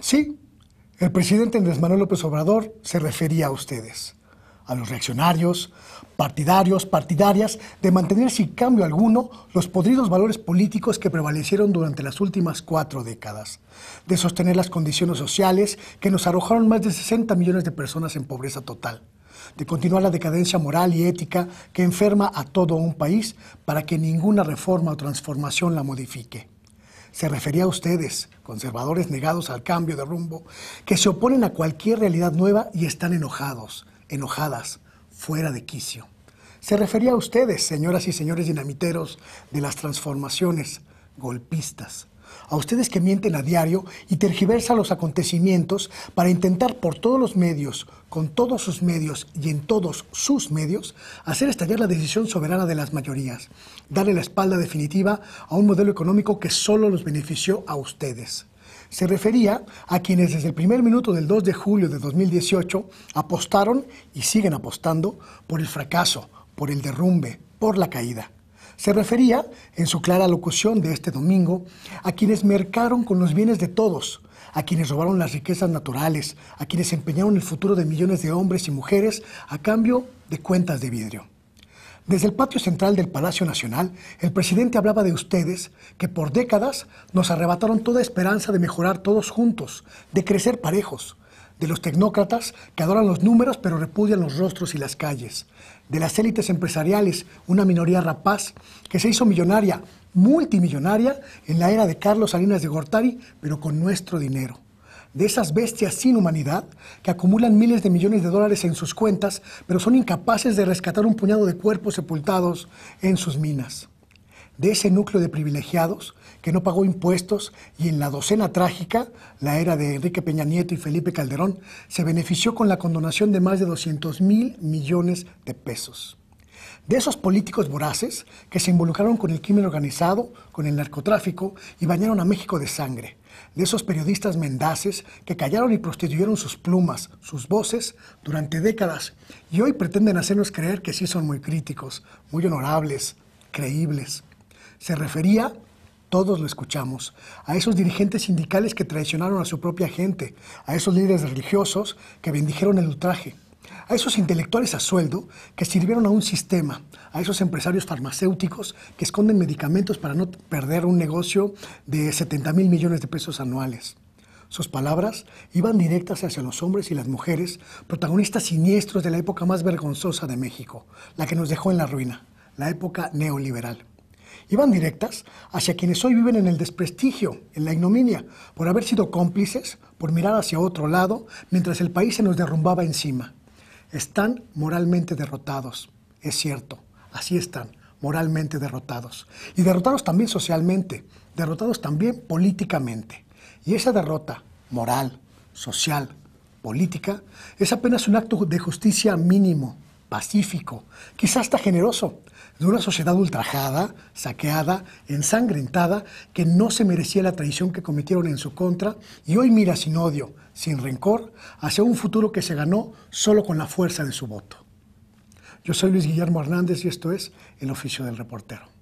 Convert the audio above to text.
Sí, el presidente Andrés Manuel López Obrador se refería a ustedes a los reaccionarios, partidarios, partidarias, de mantener sin cambio alguno los podridos valores políticos que prevalecieron durante las últimas cuatro décadas, de sostener las condiciones sociales que nos arrojaron más de 60 millones de personas en pobreza total, de continuar la decadencia moral y ética que enferma a todo un país para que ninguna reforma o transformación la modifique se refería a ustedes, conservadores negados al cambio de rumbo, que se oponen a cualquier realidad nueva y están enojados, enojadas, fuera de quicio. Se refería a ustedes, señoras y señores dinamiteros de las transformaciones, golpistas, a ustedes que mienten a diario y tergiversan los acontecimientos para intentar por todos los medios, con todos sus medios y en todos sus medios, hacer estallar la decisión soberana de las mayorías, darle la espalda definitiva a un modelo económico que solo los benefició a ustedes se refería a quienes desde el primer minuto del 2 de julio de 2018 apostaron y siguen apostando por el fracaso, por el derrumbe, por la caída. Se refería, en su clara locución de este domingo, a quienes mercaron con los bienes de todos, a quienes robaron las riquezas naturales, a quienes empeñaron el futuro de millones de hombres y mujeres a cambio de cuentas de vidrio. Desde el patio central del Palacio Nacional, el presidente hablaba de ustedes que por décadas nos arrebataron toda esperanza de mejorar todos juntos, de crecer parejos, de los tecnócratas que adoran los números pero repudian los rostros y las calles, de las élites empresariales, una minoría rapaz que se hizo millonaria, multimillonaria, en la era de Carlos Salinas de Gortari, pero con nuestro dinero de esas bestias sin humanidad que acumulan miles de millones de dólares en sus cuentas, pero son incapaces de rescatar un puñado de cuerpos sepultados en sus minas. De ese núcleo de privilegiados que no pagó impuestos y en la docena trágica, la era de Enrique Peña Nieto y Felipe Calderón, se benefició con la condonación de más de 200 mil millones de pesos de esos políticos voraces que se involucraron con el crimen organizado, con el narcotráfico y bañaron a México de sangre, de esos periodistas mendaces que callaron y prostituyeron sus plumas, sus voces, durante décadas y hoy pretenden hacernos creer que sí son muy críticos, muy honorables, creíbles. Se refería todos lo escuchamos, a esos dirigentes sindicales que traicionaron a su propia gente, a esos líderes religiosos que bendijeron el ultraje, a esos intelectuales a sueldo que sirvieron a un sistema, a esos empresarios farmacéuticos que esconden medicamentos para no perder un negocio de 70 mil millones de pesos anuales. Sus palabras iban directas hacia los hombres y las mujeres, protagonistas siniestros de la época más vergonzosa de México, la que nos dejó en la ruina, la época neoliberal. Iban directas hacia quienes hoy viven en el desprestigio, en la ignominia, por haber sido cómplices, por mirar hacia otro lado, mientras el país se nos derrumbaba encima. Están moralmente derrotados, es cierto, así están, moralmente derrotados. Y derrotados también socialmente, derrotados también políticamente. Y esa derrota moral, social, política, es apenas un acto de justicia mínimo, pacífico, quizás hasta generoso, de una sociedad ultrajada, saqueada, ensangrentada, que no se merecía la traición que cometieron en su contra y hoy mira sin odio, sin rencor, hacia un futuro que se ganó solo con la fuerza de su voto. Yo soy Luis Guillermo Hernández y esto es El Oficio del Reportero.